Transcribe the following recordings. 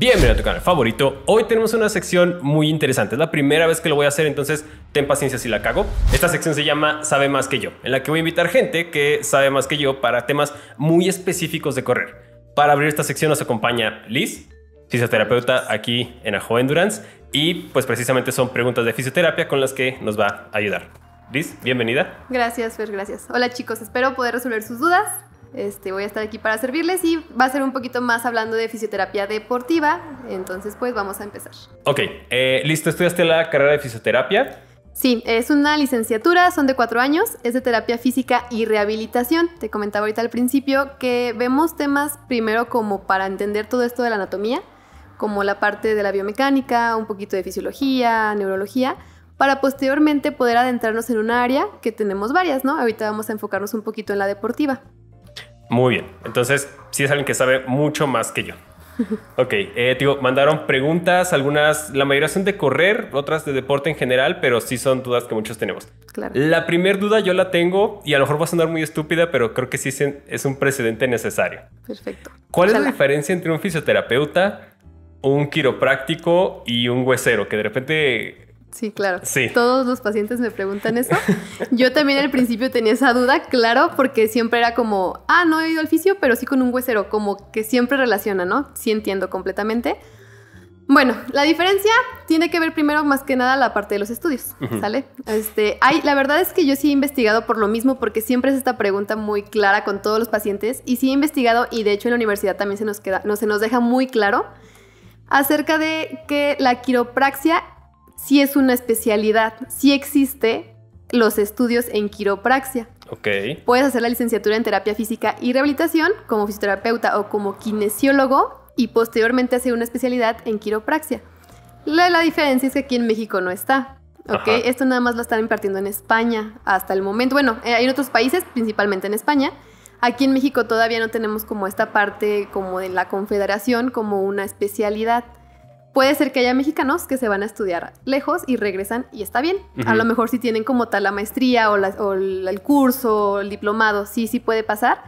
Bienvenido a tu canal favorito. Hoy tenemos una sección muy interesante. Es la primera vez que lo voy a hacer, entonces ten paciencia si la cago. Esta sección se llama Sabe más que yo, en la que voy a invitar gente que sabe más que yo para temas muy específicos de correr. Para abrir esta sección nos acompaña Liz, fisioterapeuta aquí en Ajo Endurance, y pues precisamente son preguntas de fisioterapia con las que nos va a ayudar. Liz, bienvenida. Gracias, Fer, gracias. Hola chicos, espero poder resolver sus dudas este, voy a estar aquí para servirles y va a ser un poquito más hablando de fisioterapia deportiva. Entonces, pues vamos a empezar. Ok, eh, listo, estudiaste la carrera de fisioterapia. Sí, es una licenciatura, son de cuatro años, es de terapia física y rehabilitación. Te comentaba ahorita al principio que vemos temas primero como para entender todo esto de la anatomía, como la parte de la biomecánica, un poquito de fisiología, neurología, para posteriormente poder adentrarnos en un área que tenemos varias, ¿no? Ahorita vamos a enfocarnos un poquito en la deportiva. Muy bien. Entonces, sí es alguien que sabe mucho más que yo. Ok, eh, digo, mandaron preguntas, algunas, la mayoría son de correr, otras de deporte en general, pero sí son dudas que muchos tenemos. La primera duda yo la tengo y a lo mejor va a sonar muy estúpida, pero creo que sí es un precedente necesario. Perfecto. ¿Cuál es la diferencia entre un fisioterapeuta, un quiropráctico y un huesero? Que de repente Sí, claro. Sí. Todos los pacientes me preguntan eso. Yo también al principio tenía esa duda, claro, porque siempre era como, ah, no he ido al fisio, pero sí con un huesero, como que siempre relaciona, ¿no? Sí entiendo completamente. Bueno, la diferencia tiene que ver primero más que nada la parte de los estudios, ¿sale? Este, hay, la verdad es que yo sí he investigado por lo mismo porque siempre es esta pregunta muy clara con todos los pacientes y sí he investigado y de hecho en la universidad también se nos queda, no, se nos deja muy claro acerca de que la quiropraxia si es una especialidad, si existe los estudios en quiropraxia. Ok. Puedes hacer la licenciatura en terapia física y rehabilitación como fisioterapeuta o como kinesiólogo y posteriormente hacer una especialidad en quiropraxia. La, diferencia es que aquí en México no está. ¿ok? Esto nada más lo están impartiendo en España hasta el momento. Bueno, eh, hay en otros países, principalmente en España. Aquí en México todavía no tenemos como esta parte como de la confederación como una especialidad. Puede ser que haya mexicanos que se van a estudiar lejos y regresan y está bien. A lo mejor si tienen como tal la maestría o, el curso, o el diplomado, sí, sí puede pasar.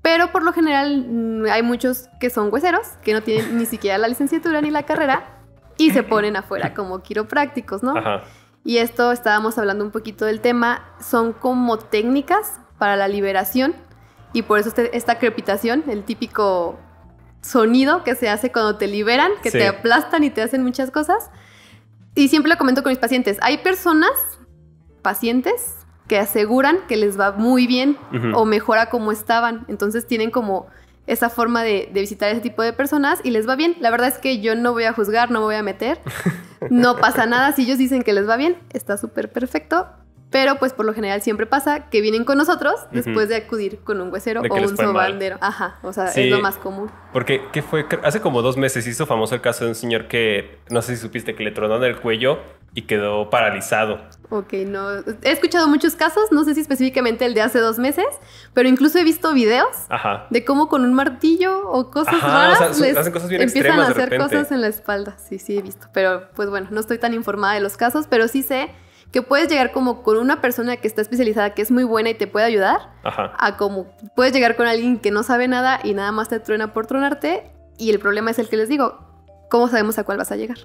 Pero por lo general mm, hay muchos que son hueseros, que no tienen ni siquiera la licenciatura ni la carrera y se ponen afuera como quiroprácticos, ¿no? Y esto estábamos hablando un poquito del tema, son como técnicas para la liberación y por eso este, esta crepitación, el típico sonido que se hace cuando te liberan, que te aplastan y te hacen muchas cosas. Y siempre lo comento con mis pacientes. Hay personas, pacientes, que aseguran que les va muy bien o mejora como estaban. Entonces tienen como esa forma de, de, visitar ese tipo de personas y les va bien. La verdad es que yo no voy a juzgar, no me voy a meter. No pasa nada. Si ellos dicen que les va bien, está súper perfecto. Pero pues por lo general siempre pasa que vienen con nosotros después de acudir con un huesero o un sobandero. Ajá, o sea, es lo más común. Porque ¿qué fue? Hace como dos meses hizo famoso el caso de un señor que, no sé si supiste, que le en el cuello y quedó paralizado. Ok, no. He escuchado muchos casos, no sé si específicamente el de hace dos meses, pero incluso he visto videos de cómo con un martillo o cosas raras les hacen cosas bien empiezan a hacer cosas en la espalda. Sí, sí, he visto. Pero pues bueno, no estoy tan informada de los casos, pero sí sé que puedes llegar como con una persona que está especializada, que es muy buena y te puede ayudar, a como puedes llegar con alguien que no sabe nada y nada más te truena por tronarte. Y el problema es el que les digo, ¿cómo sabemos a cuál vas a llegar?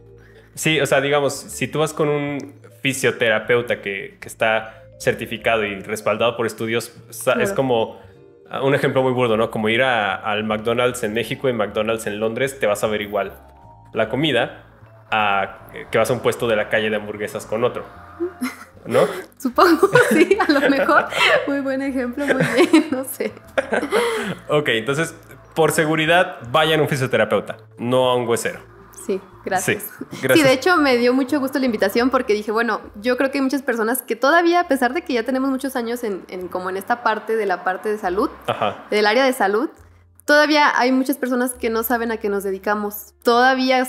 Sí, o sea, digamos, si tú vas con un fisioterapeuta que, está certificado y respaldado por estudios, es como ah, un ejemplo muy burdo, ¿no? Como ir a, al McDonald's en México y McDonald's en Londres, te vas a ver igual la comida, a que vas a un puesto de la calle de hamburguesas con otro. ¿No? Supongo, sí, a lo mejor. Muy buen ejemplo, muy bien, no sé. ok, entonces, por seguridad, vayan a un fisioterapeuta, no a un huesero. Sí, gracias. Sí, de hecho me dio mucho gusto la invitación porque dije, bueno, yo creo que hay muchas personas que todavía, a pesar de que ya tenemos muchos años en, como en esta parte de la parte de salud, del área de salud, Todavía hay muchas personas que no saben a qué nos dedicamos. Todavía,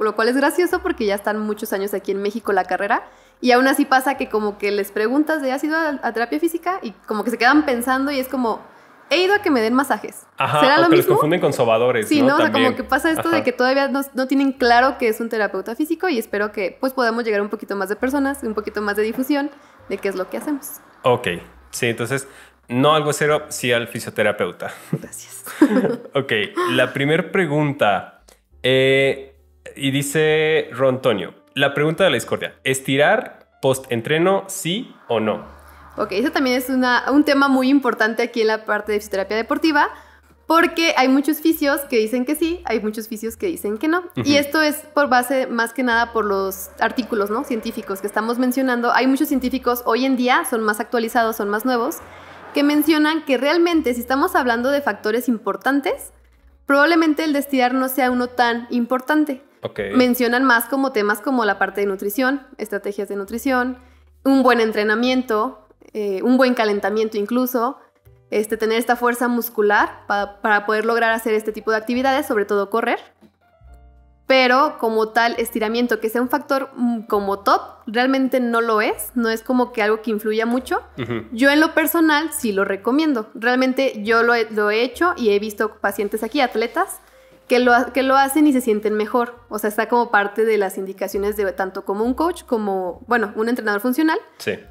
lo cual es gracioso porque ya están muchos años aquí en México la carrera. Y aún así pasa que como que les preguntas de, ¿has ido a, terapia física? Y como que se quedan pensando y es como, he ido a que me den masajes. Ajá, ¿Será los confunden con sobadores. Sí, ¿no? O sea, como que pasa esto de que todavía no, tienen claro que es un terapeuta físico y espero que pues podamos llegar a un poquito más de personas, un poquito más de difusión de qué es lo que hacemos. Ok, sí, entonces no algo cero, sí al fisioterapeuta. Gracias. ok, la primera pregunta. Eh, y dice Ron Antonio, la pregunta de la discordia, ¿estirar post-entreno sí o no? Ok, eso también es un tema muy importante aquí en la parte de fisioterapia deportiva, porque hay muchos fisios que dicen que sí, hay muchos fisios que dicen que no. Y esto es por base más que nada por los artículos ¿no? científicos que estamos mencionando. Hay muchos científicos hoy en día, son más actualizados, son más nuevos, que mencionan que realmente si estamos hablando de factores importantes, probablemente el destilar no sea uno tan importante. Mencionan más como temas como la parte de nutrición, estrategias de nutrición, un buen entrenamiento, eh, un buen calentamiento incluso, este, tener esta fuerza muscular para poder lograr hacer este tipo de actividades, sobre todo correr pero como tal estiramiento que sea un factor mm, como top, realmente no lo es, no es como que algo que influya mucho. Yo en lo personal sí lo recomiendo, realmente yo lo he, hecho y he visto pacientes aquí, atletas, que lo, que lo hacen y se sienten mejor, o sea, está como parte de las indicaciones de tanto como un coach, como, bueno, un entrenador funcional,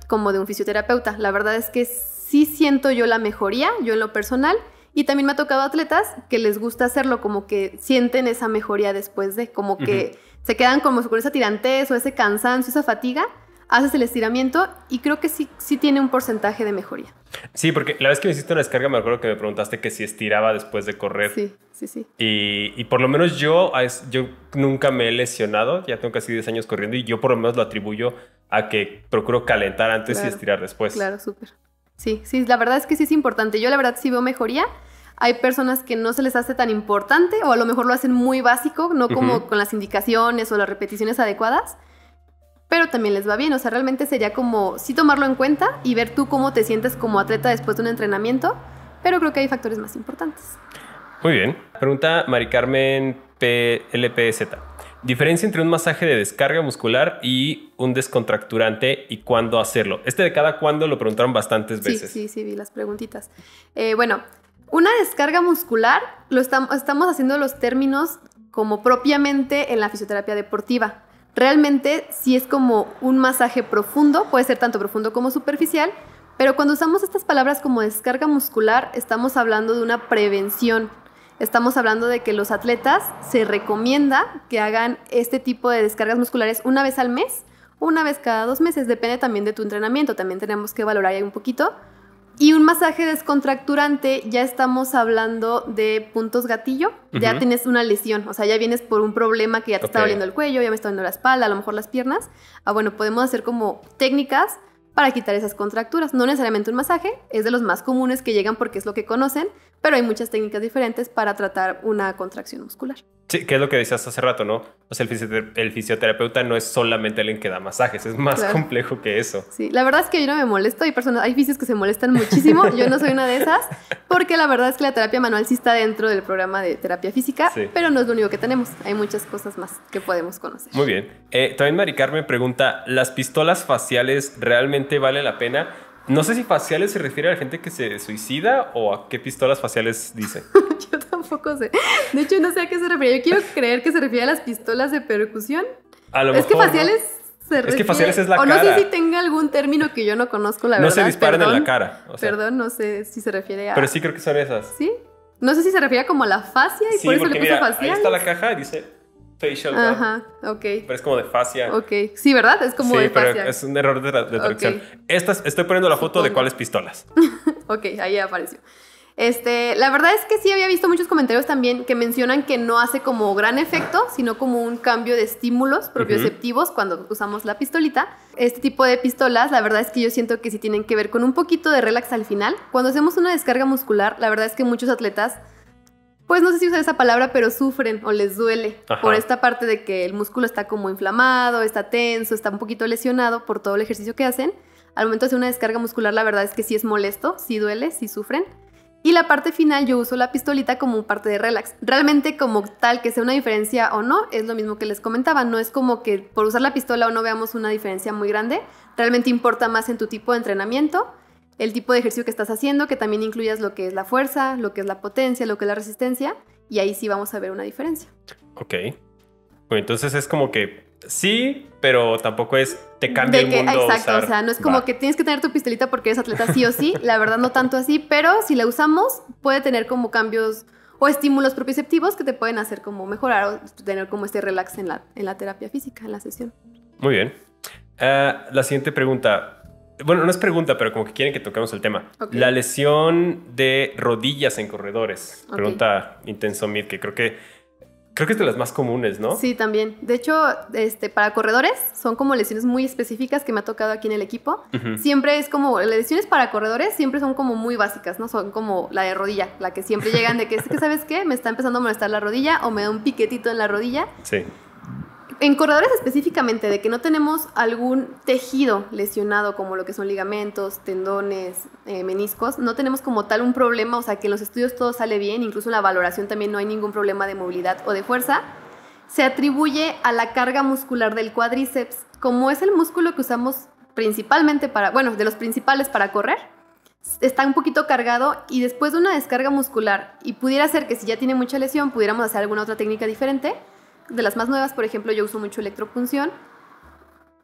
como de un fisioterapeuta. La verdad es que sí siento yo la mejoría, yo en lo personal y también me ha tocado atletas que les gusta hacerlo, como que sienten esa mejoría después de, como que se quedan como con esa tirantez o ese cansancio, esa fatiga, haces el estiramiento y creo que sí, sí tiene un porcentaje de mejoría. Sí, porque la vez que me hiciste una descarga me acuerdo que me preguntaste que si estiraba después de correr. Sí, sí, sí. Y, y por lo menos yo, yo nunca me he lesionado, ya tengo casi 10 años corriendo y yo por lo menos lo atribuyo a que procuro calentar antes y estirar después. Claro, súper. Sí, sí, la verdad es que sí es importante. Yo la verdad sí veo mejoría hay personas que no se les hace tan importante o a lo mejor lo hacen muy básico, no como con las indicaciones o las repeticiones adecuadas, pero también les va bien. O sea, realmente sería como sí tomarlo en cuenta y ver tú cómo te sientes como atleta después de un entrenamiento, pero creo que hay factores más importantes. Muy bien. Pregunta Mari Carmen L.P.Z. Diferencia entre un masaje de descarga muscular y un descontracturante y cuándo hacerlo. Este de cada cuándo lo preguntaron bastantes veces. Sí, sí, sí, vi las preguntitas. Eh, bueno, una descarga muscular, lo estamos, haciendo los términos como propiamente en la fisioterapia deportiva. Realmente si es como un masaje profundo, puede ser tanto profundo como superficial, pero cuando usamos estas palabras como descarga muscular, estamos hablando de una prevención. Estamos hablando de que los atletas se recomienda que hagan este tipo de descargas musculares una vez al mes, una vez cada dos meses, depende también de tu entrenamiento, también tenemos que valorar ahí un poquito, y un masaje descontracturante, ya estamos hablando de puntos gatillo, ya tienes una lesión, o sea, ya vienes por un problema que ya te está doliendo el cuello, ya me está doliendo la espalda, a lo mejor las piernas. Ah, bueno, podemos hacer como técnicas para quitar esas contracturas. No necesariamente un masaje, es de los más comunes que llegan porque es lo que conocen, pero hay muchas técnicas diferentes para tratar una contracción muscular. Sí, que es lo que decías hace rato, ¿no? O sea, el, fisioterapeuta no es solamente alguien que da masajes, es más complejo que eso. Sí, la verdad es que yo no me molesto, hay personas, hay fisios que se molestan muchísimo, yo no soy una de esas, porque la verdad es que la terapia manual sí está dentro del programa de terapia física, pero no es lo único que tenemos, hay muchas cosas más que podemos conocer. Muy bien. Eh, también Maricar me pregunta, ¿las pistolas faciales realmente vale la pena? No sé si faciales se refiere a la gente que se suicida o a qué pistolas faciales dice. yo tampoco sé. De hecho, no sé a qué se refiere. Yo quiero creer que se refiere a las pistolas de percusión. A lo es que faciales se refiere. Es que faciales es la o cara. O no sé si tenga algún término que yo no conozco, la verdad. No se disparan en la cara. perdón, no sé si se refiere a. Pero sí creo que son esas. Sí. No sé si se refiere como a la fascia y por eso le puso mira, Ahí está la caja y dice facial Ajá, ok. Pero es como de fascia. Ok. Sí, ¿verdad? Es como sí, pero es un error de, de traducción. estoy poniendo la foto de cuáles pistolas. ok, ahí apareció. Este, la verdad es que sí había visto muchos comentarios también que mencionan que no hace como gran efecto, sino como un cambio de estímulos propioceptivos cuando usamos la pistolita. Este tipo de pistolas, la verdad es que yo siento que sí tienen que ver con un poquito de relax al final. Cuando hacemos una descarga muscular, la verdad es que muchos atletas pues no sé si usa esa palabra, pero sufren o les duele por esta parte de que el músculo está como inflamado, está tenso, está un poquito lesionado por todo el ejercicio que hacen. Al momento de hacer una descarga muscular, la verdad es que sí es molesto, sí duele, sí sufren. Y la parte final yo uso la pistolita como parte de relax. Realmente como tal que sea una diferencia o no, es lo mismo que les comentaba. No es como que por usar la pistola o no veamos una diferencia muy grande. Realmente importa más en tu tipo de entrenamiento el tipo de ejercicio que estás haciendo, que también incluyas lo que es la fuerza, lo que es la potencia, lo que es la resistencia, y ahí sí vamos a ver una diferencia. Ok. Bueno, pues entonces es como que sí, pero tampoco es te cambia el mundo. Exacto, o sea, no es como que tienes que tener tu pistolita porque eres atleta sí o sí, la verdad no tanto así, pero si la usamos puede tener como cambios o estímulos proprioceptivos que te pueden hacer como mejorar o tener como este relax en la, en la terapia física, en la sesión. Muy bien. Eh, la siguiente pregunta, bueno, no es pregunta, pero como que quieren que toquemos el tema. La lesión de rodillas en corredores. Pregunta Intenso Mid, que creo que Creo que es de las más comunes, ¿no? Sí, también. De hecho, este, para corredores son como lesiones muy específicas que me ha tocado aquí en el equipo. Siempre es como, las lesiones para corredores siempre son como muy básicas, ¿no? Son como la de rodilla, la que siempre llegan de que, ¿sabes qué? Me está empezando a molestar la rodilla o me da un piquetito en la rodilla. Sí en corredores específicamente, de que no tenemos algún tejido lesionado, como lo que son ligamentos, tendones, eh, meniscos, no tenemos como tal un problema, o sea, que en los estudios todo sale bien, incluso en la valoración también no hay ningún problema de movilidad o de fuerza, se atribuye a la carga muscular del cuádriceps, como es el músculo que usamos principalmente para, bueno, de los principales para correr, está un poquito cargado y después de una descarga muscular, y pudiera ser que si ya tiene mucha lesión, pudiéramos hacer alguna otra técnica diferente, de las más nuevas, por ejemplo, yo uso mucho electropunción.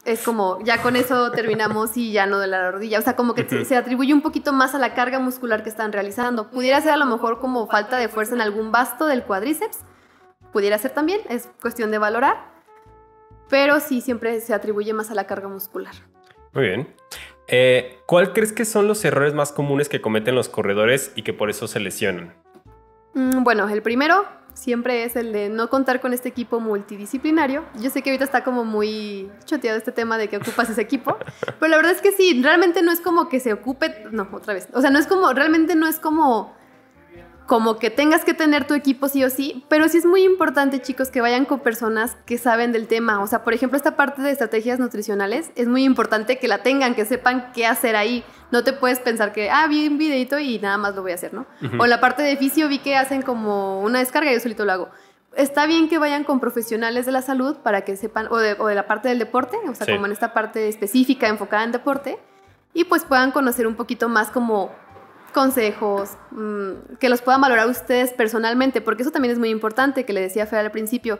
Es como, ya con eso terminamos y ya no de la rodilla. O sea, como que se atribuye un poquito más a la carga muscular que están realizando. Pudiera ser a lo mejor como falta de fuerza en algún vasto del cuádriceps. Pudiera ser también, es cuestión de valorar. Pero sí, siempre se atribuye más a la carga muscular. Muy bien. Eh, ¿Cuál crees que son los errores más comunes que cometen los corredores y que por eso se lesionan? Mm, bueno, el primero, siempre es el de no contar con este equipo multidisciplinario. Yo sé que ahorita está como muy choteado este tema de que ocupas ese equipo, pero la verdad es que sí, realmente no es como que se ocupe, no, otra vez, o sea, no es como, realmente no es como como que tengas que tener tu equipo sí o sí, pero sí es muy importante, chicos, que vayan con personas que saben del tema. O sea, por ejemplo, esta parte de estrategias nutricionales es muy importante que la tengan, que sepan qué hacer ahí. No te puedes pensar que, ah, vi un videito y nada más lo voy a hacer, ¿no? O la parte de fisio vi que hacen como una descarga y yo solito lo hago. Está bien que vayan con profesionales de la salud para que sepan, o de, la parte del deporte, o sea, como en esta parte específica enfocada en deporte, y pues puedan conocer un poquito más como consejos, mm, que los puedan valorar ustedes personalmente, porque eso también es muy importante, que le decía Fer al principio.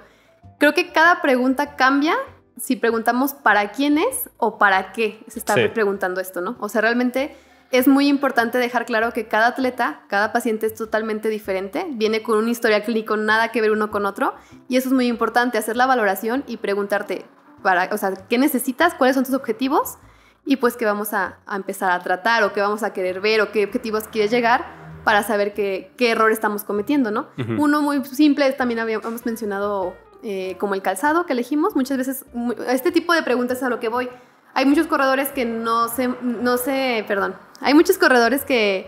Creo que cada pregunta cambia si preguntamos para quién es o para qué se está preguntando esto, ¿no? O sea, realmente es muy importante dejar claro que cada atleta, cada paciente es totalmente diferente, viene con una historia clínica, nada que ver uno con otro, y eso es muy importante, hacer la valoración y preguntarte, para, o sea, ¿qué necesitas? ¿Cuáles son tus objetivos? y pues qué vamos a, empezar a tratar o qué vamos a querer ver o qué objetivos quiere llegar para saber qué, error estamos cometiendo, ¿no? Uno muy simple, también habíamos mencionado eh, como el calzado que elegimos, muchas veces este tipo de preguntas a lo que voy. Hay muchos corredores que no sé no sé, perdón, hay muchos corredores que,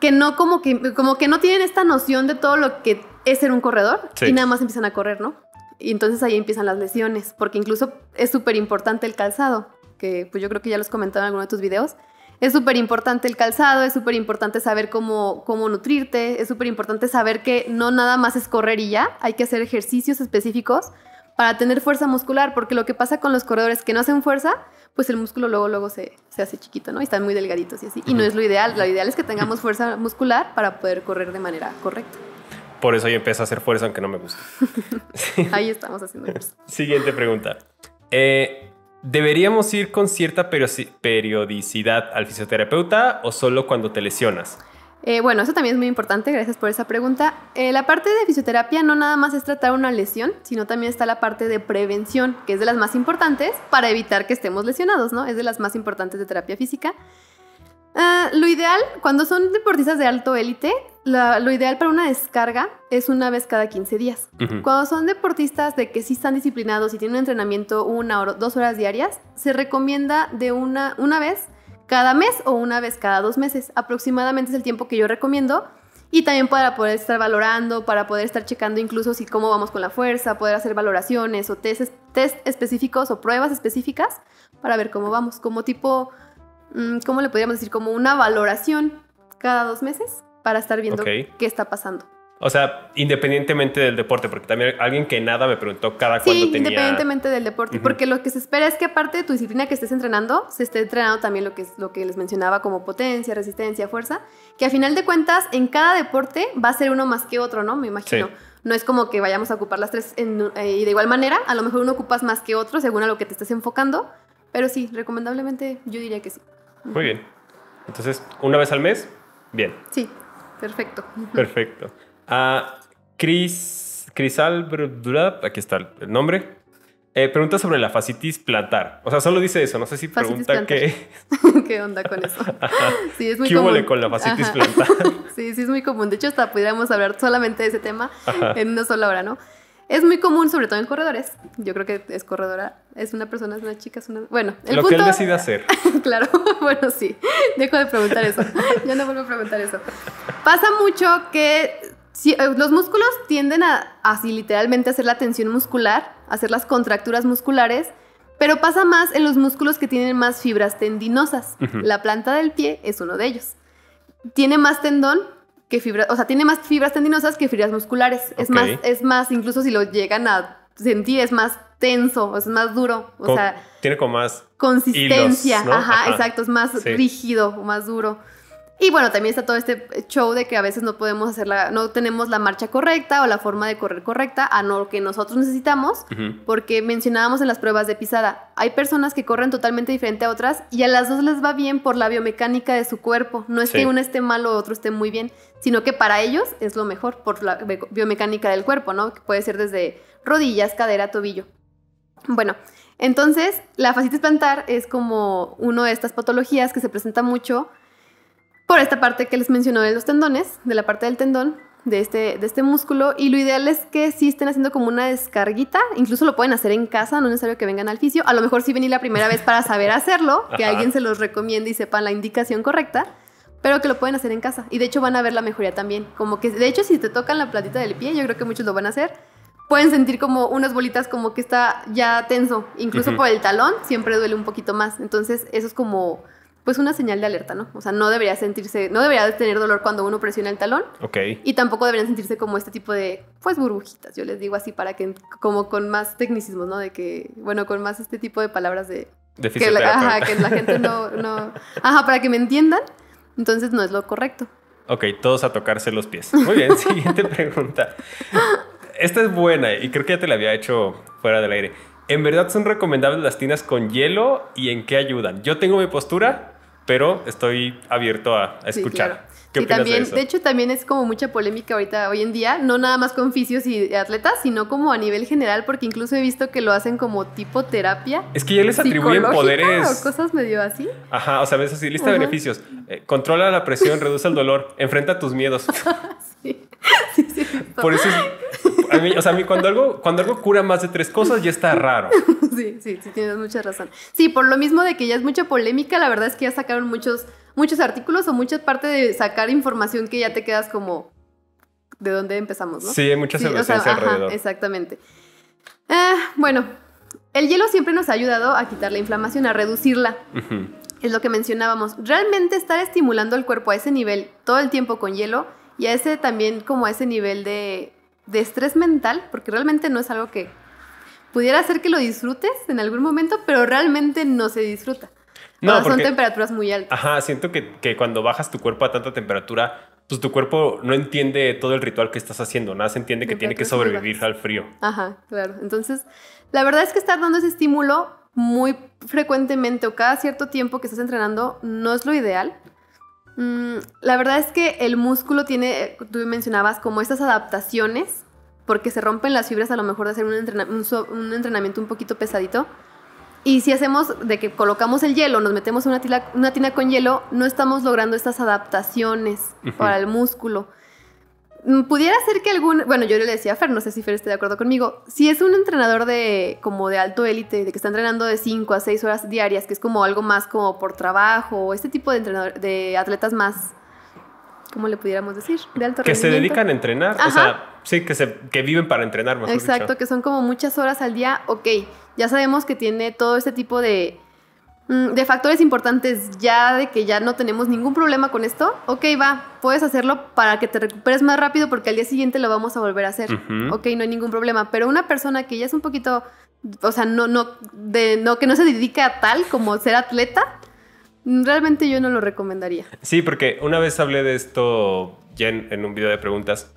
que no como que, como que no tienen esta noción de todo lo que es ser un corredor y nada más empiezan a correr, ¿no? Y entonces ahí empiezan las lesiones, porque incluso es súper importante el calzado pues yo creo que ya los comentaba en alguno de tus videos. Es súper importante el calzado, es súper importante saber cómo, cómo nutrirte, es súper importante saber que no nada más es correr y ya, hay que hacer ejercicios específicos para tener fuerza muscular, porque lo que pasa con los corredores que no hacen fuerza, pues el músculo luego, luego se, hace chiquito, ¿no? Y están muy delgaditos y así. Y no es lo ideal, lo ideal es que tengamos fuerza muscular para poder correr de manera correcta. Por eso yo empecé a hacer fuerza, aunque no me gusta. Ahí estamos haciendo eso. Siguiente pregunta. Eh, ¿Deberíamos ir con cierta periodicidad al fisioterapeuta o solo cuando te lesionas? Eh, bueno, eso también es muy importante, gracias por esa pregunta. Eh, la parte de fisioterapia no nada más es tratar una lesión, sino también está la parte de prevención, que es de las más importantes para evitar que estemos lesionados, ¿no? Es de las más importantes de terapia física. Ah, lo ideal, cuando son deportistas de alto élite, lo ideal para una descarga es una vez cada 15 días. Cuando son deportistas de que sí están disciplinados y tienen un entrenamiento una o dos horas diarias, se recomienda de una, una vez cada mes o una vez cada dos meses. Aproximadamente es el tiempo que yo recomiendo. Y también para poder estar valorando, para poder estar checando incluso si cómo vamos con la fuerza, poder hacer valoraciones o test, test específicos o pruebas específicas para ver cómo vamos, como tipo Mm, ¿cómo le podríamos decir? Como una valoración cada dos meses para estar viendo qué está pasando. O sea, independientemente del deporte, porque también alguien que nada me preguntó cada sí, cuándo tenía. Independientemente del deporte, porque lo que se espera es que aparte de tu disciplina que estés entrenando, se esté entrenando también lo que, lo que les mencionaba como potencia, resistencia, fuerza, que a final de cuentas en cada deporte va a ser uno más que otro, ¿no? Me imagino. No es como que vayamos a ocupar las tres eh, y de igual manera, a lo mejor uno ocupas más que otro según a lo que te estés enfocando, pero sí, recomendablemente yo diría que sí. Muy bien. Entonces, una vez al mes, bien. Sí, perfecto. Perfecto. Chris ah, Cris, Crisal, aquí está el nombre. Eh, pregunta sobre la fascitis plantar. O sea, solo dice eso. No sé si pregunta qué. ¿Qué onda con eso? sí, es muy ¿Qué común. con la fascitis plantar? sí, sí, es muy común. De hecho, hasta pudiéramos hablar solamente de ese tema en una sola hora, ¿no? Es muy común, sobre todo en corredores. Yo creo que es corredora, es una persona, es una chica, es una... Bueno, el Lo que él hacer. claro, bueno, sí. Dejo de preguntar eso. Yo no vuelvo a preguntar eso. Pasa mucho que si, eh, los músculos tienden a, así literalmente, hacer la tensión muscular, hacer las contracturas musculares, pero pasa más en los músculos que tienen más fibras tendinosas. La planta del pie es uno de ellos. Tiene más tendón, o sea, tiene más fibras tendinosas que fibras musculares. Es más, es más, incluso si lo llegan a sentir, es más tenso, es más duro. O sea, tiene como más consistencia. ajá, exacto, es más rígido más duro. Y bueno, también está todo este show de que a veces no podemos hacer no tenemos la marcha correcta o la forma de correr correcta a lo que nosotros necesitamos, porque mencionábamos en las pruebas de pisada, hay personas que corren totalmente diferente a otras y a las dos les va bien por la biomecánica de su cuerpo. No es que uno esté mal o otro esté muy bien, sino que para ellos es lo mejor por la biomecánica del cuerpo, ¿no? Que puede ser desde rodillas, cadera, tobillo. Bueno, entonces la fascitis plantar es como una de estas patologías que se presenta mucho por esta parte que les mencionó de los tendones, de la parte del tendón, de este, de este músculo. Y lo ideal es que sí estén haciendo como una descarguita. Incluso lo pueden hacer en casa, no es necesario que vengan al fisio. A lo mejor sí venir la primera vez para saber hacerlo, que alguien se los recomiende y sepan la indicación correcta. Pero que lo pueden hacer en casa. Y de hecho van a ver la mejoría también. Como que, de hecho, si te tocan la platita del pie, yo creo que muchos lo van a hacer. Pueden sentir como unas bolitas como que está ya tenso. Incluso por el talón siempre duele un poquito más. Entonces, eso es como pues una señal de alerta, ¿no? O sea, no debería sentirse, no debería tener dolor cuando uno presiona el talón. Ok. Y tampoco deberían sentirse como este tipo de, pues, burbujitas, yo les digo así para que, como con más tecnicismos, ¿no? De que, bueno, con más este tipo de palabras de... de que, la, ajá, que la gente no, no... Ajá, para que me entiendan, entonces no es lo correcto. Ok, todos a tocarse los pies. Muy bien, siguiente pregunta. Esta es buena y creo que ya te la había hecho fuera del aire. ¿En verdad son recomendables las tinas con hielo y en qué ayudan? Yo tengo mi postura, pero estoy abierto a, escuchar. y también, de, hecho, también es como mucha polémica ahorita, hoy en día, no nada más con fisios y atletas, sino como a nivel general, porque incluso he visto que lo hacen como tipo terapia. Es que ya les atribuyen poderes. O cosas medio así. Ajá, o sea, ves así, lista de beneficios. Eh, controla la presión, reduce el dolor, enfrenta tus miedos. Por eso es, o sea, a mí cuando algo, cuando algo cura más de tres cosas ya está raro. Sí, sí, sí, tienes mucha razón. Sí, por lo mismo de que ya es mucha polémica, la verdad es que ya sacaron muchos, muchos artículos o mucha parte de sacar información que ya te quedas como de dónde empezamos, ¿no? Sí, hay muchas sí, alrededor. exactamente. Ah, bueno, el hielo siempre nos ha ayudado a quitar la inflamación, a reducirla. Es lo que mencionábamos. Realmente estar estimulando al cuerpo a ese nivel todo el tiempo con hielo y a ese también como a ese nivel de de estrés mental, porque realmente no es algo que pudiera ser que lo disfrutes en algún momento, pero realmente no se disfruta. No, son temperaturas muy altas. Ajá, siento que, que, cuando bajas tu cuerpo a tanta temperatura, pues tu cuerpo no entiende todo el ritual que estás haciendo, nada se entiende que tiene que sobrevivir al frío. Ajá, claro. Entonces, la verdad es que estar dando ese estímulo muy frecuentemente o cada cierto tiempo que estás entrenando no es lo ideal. Mm, la verdad es que el músculo tiene, tú mencionabas, como estas adaptaciones, porque se rompen las fibras a lo mejor de hacer un, entrenamiento un poquito pesadito. Y si hacemos de que colocamos el hielo, nos metemos una, tina con hielo, no estamos logrando estas adaptaciones para el músculo. Mm, pudiera ser que algún, bueno, yo le decía a Fer, no sé si Fer esté de acuerdo conmigo, si es un entrenador de como de alto élite, de que está entrenando de 5 a 6 horas diarias, que es como algo más como por trabajo, o este tipo de entrenador de atletas más ¿cómo le pudiéramos decir? De alto que se dedican a entrenar, o sea, sí, que, se, que viven para entrenar, mejor Exacto, que son como muchas horas al día, ok, ya sabemos que tiene todo este tipo de Mm, de factores importantes ya de que ya no tenemos ningún problema con esto, ok, va, puedes hacerlo para que te recuperes más rápido porque al día siguiente lo vamos a volver a hacer. Ok, no hay ningún problema. Pero una persona que ya es un poquito, o sea, no, no, de, no, que no se dedica a tal como ser atleta, mm, realmente yo no lo recomendaría. Sí, porque una vez hablé de esto ya en un video de preguntas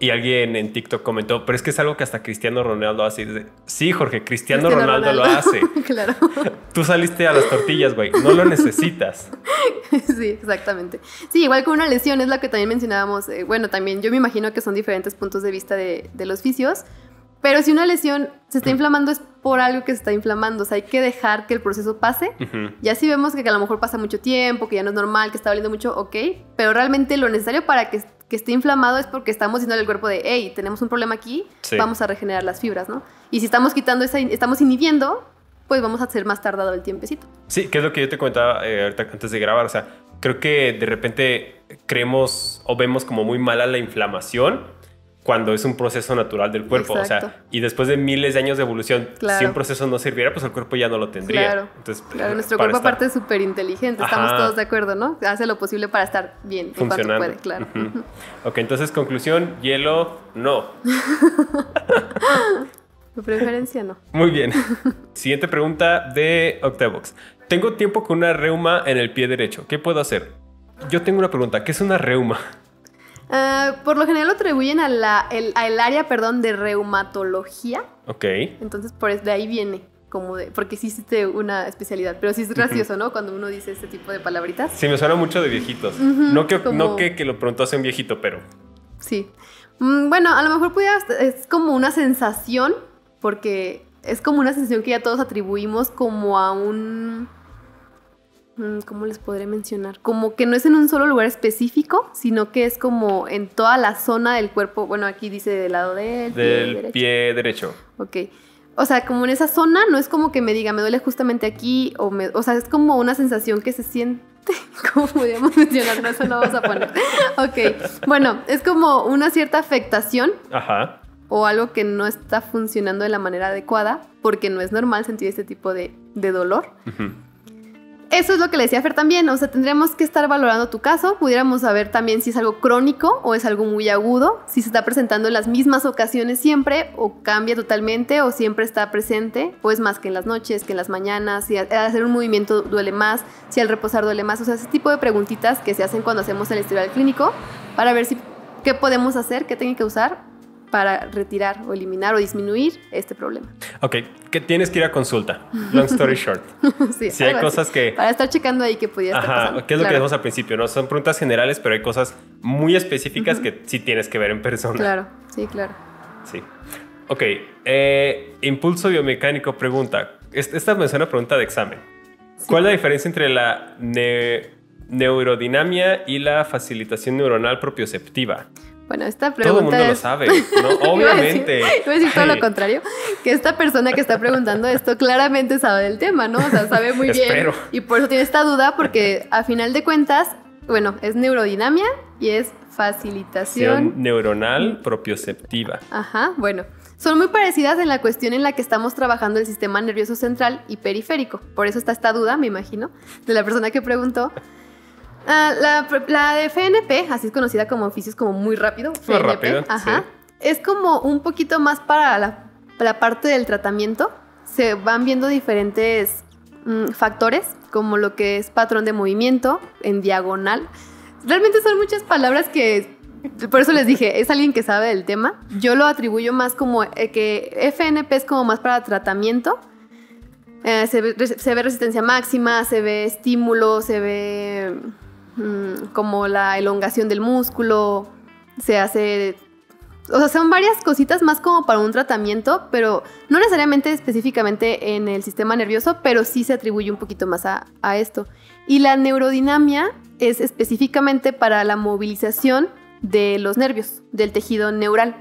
y alguien en TikTok comentó, pero es que es algo que hasta Cristiano Ronaldo hace. sí, Jorge, Cristiano, Ronaldo, lo hace. claro. Tú saliste a las tortillas, güey. No lo necesitas. sí, exactamente. Sí, igual con una lesión es la que también mencionábamos. Eh, bueno, también yo me imagino que son diferentes puntos de vista de, los fisios. Pero si una lesión se está inflamando es por algo que se está inflamando, o sea, hay que dejar que el proceso pase. Y así Ya vemos que, a lo mejor pasa mucho tiempo, que ya no es normal, que está doliendo mucho, ok, pero realmente lo necesario para que que esté inflamado es porque estamos diciendo al cuerpo de, hey, tenemos un problema aquí, vamos a regenerar las fibras, ¿no? Y si estamos quitando esa, estamos inhibiendo, pues vamos a hacer más tardado el tiempecito. Sí, que es lo que yo te comentaba eh, ahorita antes de grabar, o sea, creo que de repente creemos o vemos como muy mala la inflamación cuando es un proceso natural del cuerpo. O sea, y después de miles de años de evolución, si un proceso no sirviera, pues el cuerpo ya no lo tendría. Claro. nuestro cuerpo aparte es súper inteligente, estamos todos de acuerdo, ¿no? Hace lo posible para estar bien. Funcionando. Puede, claro. ok, entonces conclusión, hielo, no. preferencia no. Muy bien. Siguiente pregunta de Octavox. Tengo tiempo con una reuma en el pie derecho. ¿Qué puedo hacer? Yo tengo una pregunta. ¿Qué es una reuma? Ah, por lo general lo atribuyen a el, al área, perdón, de reumatología. Ok. Entonces, por, de ahí viene, como de, porque sí existe una especialidad, pero sí es gracioso, ¿no? Cuando uno dice este tipo de palabritas. Sí, me suena mucho de viejitos. no que, no que, lo pronto hace un viejito, pero... Sí. Mm, bueno, a lo mejor pudieras, es como una sensación, porque es como una sensación que ya todos atribuimos como a un ¿Cómo les podré mencionar? Como que no es en un solo lugar específico, sino que es como en toda la zona del cuerpo. Bueno, aquí dice del lado del, del pie, derecho. Ok. O sea, como en esa zona no es como que me diga, me duele justamente aquí, o, me, o sea, es como una sensación que se siente. ¿Cómo podríamos mencionar? No, eso no vamos a poner. ok. Bueno, es como una cierta afectación. Ajá. O algo que no está funcionando de la manera adecuada, porque no es normal sentir este tipo de, dolor. Eso es lo que le decía Fer también, o sea, tendríamos que estar valorando tu caso, pudiéramos saber también si es algo crónico o es algo muy agudo, si se está presentando en las mismas ocasiones siempre o cambia totalmente o siempre está presente, pues más que en las noches, que en las mañanas, si al hacer un movimiento duele más, si al reposar duele más, o sea, ese tipo de preguntitas que se hacen cuando hacemos el historial clínico para ver si qué podemos hacer, qué que usar para retirar o eliminar o disminuir este problema. Ok, que tienes que ir a consulta. Long story short. sí, hay cosas que... Para estar checando ahí que Ajá, que es lo que decimos al principio, ¿no? Son preguntas generales, pero hay cosas muy específicas que sí tienes que ver en persona. Claro, sí, claro. Sí. Ok, eh, impulso biomecánico pregunta. Esta es una pregunta de examen. ¿Cuál es la diferencia entre la neurodinamia y la facilitación neuronal propioceptiva? Bueno, esta pregunta. Todo el mundo lo sabe, ¿no? Obviamente. Voy a decir, todo lo contrario. Que esta persona que está preguntando esto claramente sabe del tema, ¿no? O sea, sabe muy bien. Y por eso tiene esta duda, porque a final de cuentas, bueno, es neurodinamia y es facilitación. neuronal propioceptiva. Ajá, bueno. Son muy parecidas en la cuestión en la que estamos trabajando el sistema nervioso central y periférico. Por eso está esta duda, me imagino, de la persona que preguntó. Ah, la, de FNP, así es conocida como oficios como muy rápido. rápido, ajá. Es como un poquito más para la, parte del tratamiento. Se van viendo diferentes mm, factores, como lo que es patrón de movimiento en diagonal. Realmente son muchas palabras que por eso les dije, es alguien que sabe del tema. Yo lo atribuyo más como eh, que FNP es como más para tratamiento. Eh, se, ve, resistencia máxima, se ve estímulo, se ve Mm, como la elongación del músculo, se hace... O sea, son varias cositas más como para un tratamiento, pero no necesariamente específicamente en el sistema nervioso, pero sí se atribuye un poquito más a, esto. Y la neurodinamia es específicamente para la movilización de los nervios, del tejido neural.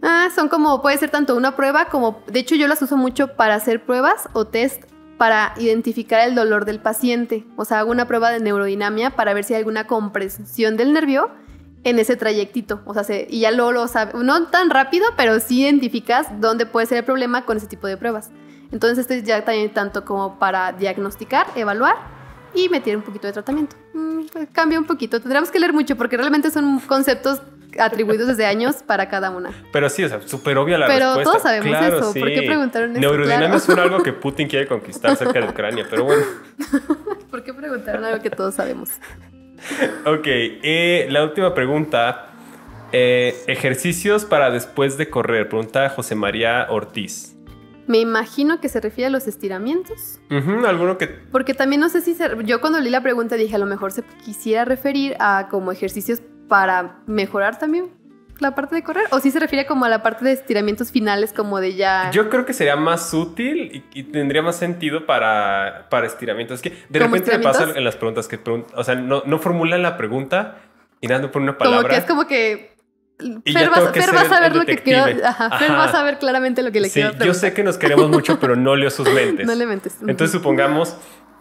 Ah, son como, puede ser tanto una prueba como, de hecho yo las uso mucho para hacer pruebas o test para identificar el dolor del paciente. O sea, hago una prueba de neurodinamia para ver si hay alguna compresión del nervio en ese trayectito. O sea, y ya lo sabes, no tan rápido, pero sí identificas dónde puede ser el problema con ese tipo de pruebas. Entonces, este ya también tanto como para diagnosticar, evaluar y meter un poquito de tratamiento. Mm, pues, cambia un poquito. Tendremos que leer mucho porque realmente son conceptos atribuidos desde años para cada una. Pero sí, o sea, súper obvia la respuesta. Pero todos sabemos eso. ¿Por qué preguntaron eso? Neurodinamia es algo que Putin quiere conquistar cerca de Ucrania, pero bueno. ¿Por qué preguntaron algo que todos sabemos? ok, eh, la última pregunta. Eh, ejercicios para después de correr. Pregunta José María Ortiz. Me imagino que se refiere a los estiramientos. alguno que. Porque también no sé si se... yo cuando leí la pregunta dije a lo mejor se quisiera referir a como ejercicios para mejorar también la parte de correr? ¿O si se refiere como a la parte de estiramientos finales, como de ya...? Yo creo que sería más útil y, tendría más sentido para, para estiramientos. que de repente me pasa en las preguntas que O sea, no, no formulan la pregunta y nada por una palabra. es como que... va a saber lo que quiero... va a saber claramente lo que le quiero Yo sé que nos queremos mucho, pero no leo sus mentes. no le mentes. Entonces supongamos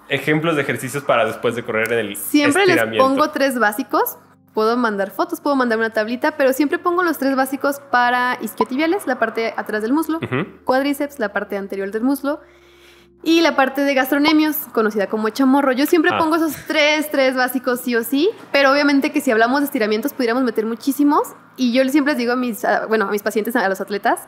ejemplos de ejercicios para después de correr en el Siempre les pongo tres básicos Puedo mandar fotos, puedo mandar una tablita, pero siempre pongo los tres básicos para isquiotibiales, la parte atrás del muslo, cuádriceps, la parte anterior del muslo, y la parte de gastronemios, conocida como chamorro. Yo siempre ah. pongo esos tres, tres básicos sí o sí, pero obviamente que si hablamos de estiramientos pudiéramos meter muchísimos. Y yo siempre les digo a mis, bueno, a mis pacientes, a los atletas,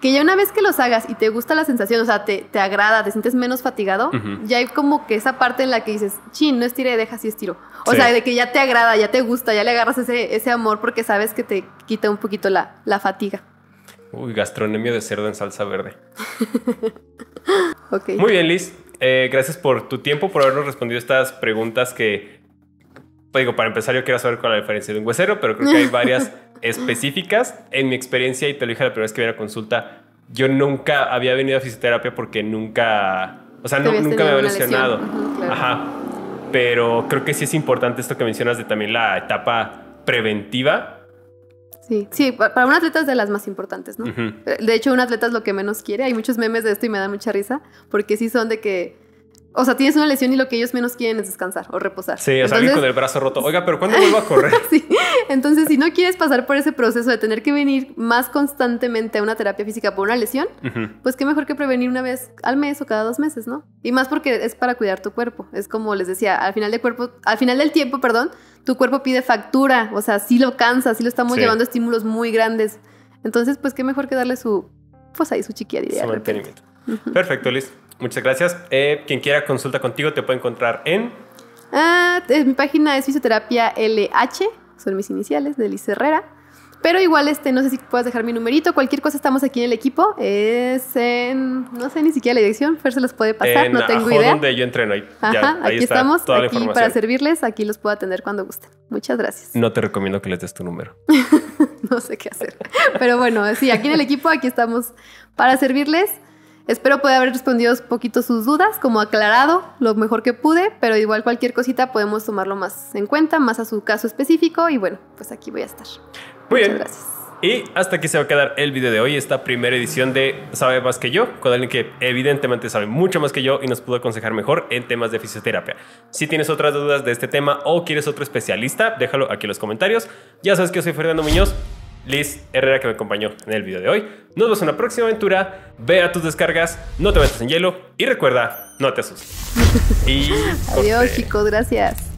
que ya una vez que los hagas y te gusta la sensación, o sea, te, te agrada, te sientes menos fatigado, ya hay como que esa parte en la que dices, chin, no estiré, deja, sí estiro. O sea, de que ya te agrada, ya te gusta, ya le agarras ese, amor porque sabes que te quita un poquito la, fatiga. Uy, gastronomía de cerdo en salsa verde. Muy bien, Liz. Eh, gracias por tu tiempo, por habernos respondido estas preguntas que, pues, digo, para empezar yo quiero saber cuál es la diferencia de un huesero, pero creo que hay varias específicas, en mi experiencia, y te lo dije la primera vez que vine a consulta, yo nunca había venido a fisioterapia porque nunca, o sea, nunca me había lesionado. Ajá. Pero creo que sí es importante esto que mencionas de también la etapa preventiva. Sí, sí, para un atleta es de las más importantes, no De hecho, un atleta es lo que menos quiere. Hay muchos memes de esto y me da mucha risa, porque sí son de que o sea, tienes una lesión y lo que ellos menos quieren es descansar o reposar. Sí, o sea, con el brazo roto. Oiga, pero ¿cuándo vuelvo a correr? sí. Entonces, si no quieres pasar por ese proceso de tener que venir más constantemente a una terapia física por una lesión, pues qué mejor que prevenir una vez al mes o cada dos meses, ¿no? Y más porque es para cuidar tu cuerpo. Es como les decía, al final, del cuerpo, al final del tiempo, perdón, tu cuerpo pide factura. O sea, si lo cansa, si lo estamos llevando estímulos muy grandes. Entonces, pues qué mejor que darle su, pues ahí su chiquilla Perfecto, Liz. Muchas gracias. Eh, quien quiera consulta contigo te puede encontrar en... Ah, mi página es fisioterapia LH, son mis iniciales, de Liz Herrera. Pero igual, este, no sé si puedes dejar mi numerito, cualquier cosa estamos aquí en el equipo. Es en, no sé ni siquiera la dirección, Fer se los puede pasar, no tengo idea. donde yo entreno. Ahí, aquí estamos, aquí para servirles, aquí los puedo atender cuando gusten. Muchas gracias. No te recomiendo que les des tu número. no sé qué hacer. Pero bueno, sí, aquí en el equipo, aquí estamos para servirles. Espero poder haber respondido un poquito sus dudas, como aclarado lo mejor que pude, pero igual cualquier cosita podemos tomarlo más en cuenta, más a su caso específico y bueno, pues aquí voy a estar. Muy Muchas bien. Gracias. Y hasta aquí se va a quedar el video de hoy, esta primera edición de Sabe más que yo, con alguien que evidentemente sabe mucho más que yo y nos pudo aconsejar mejor en temas de fisioterapia. Si tienes otras dudas de este tema o quieres otro especialista, déjalo aquí en los comentarios. Ya sabes que yo soy Fernando Muñoz. Liz Herrera que me acompañó en el video de hoy. Nos vemos en la próxima aventura. Ve a tus descargas, no te metas en hielo y recuerda, no te asustes. Y Adiós, chicos, gracias.